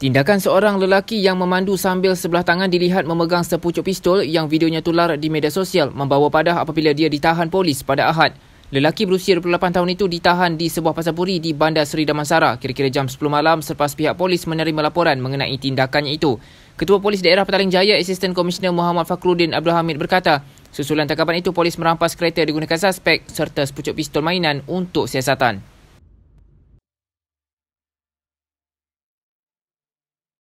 Tindakan seorang lelaki yang memandu sambil sebelah tangan dilihat memegang sepucuk pistol yang videonya tular di media sosial membawa padah apabila dia ditahan polis pada Ahad. Lelaki berusia 28 tahun itu ditahan di sebuah pasar pasapuri di Bandar Seri Damansara kira-kira jam 10 malam selepas pihak polis menerima laporan mengenai tindakannya itu. Ketua Polis Daerah Petaling Jaya, Assistant Komisioner Muhammad Fakhruddin Abdul Hamid berkata, susulan tangkapan itu polis merampas kereta digunakan suspek serta sepucuk pistol mainan untuk siasatan.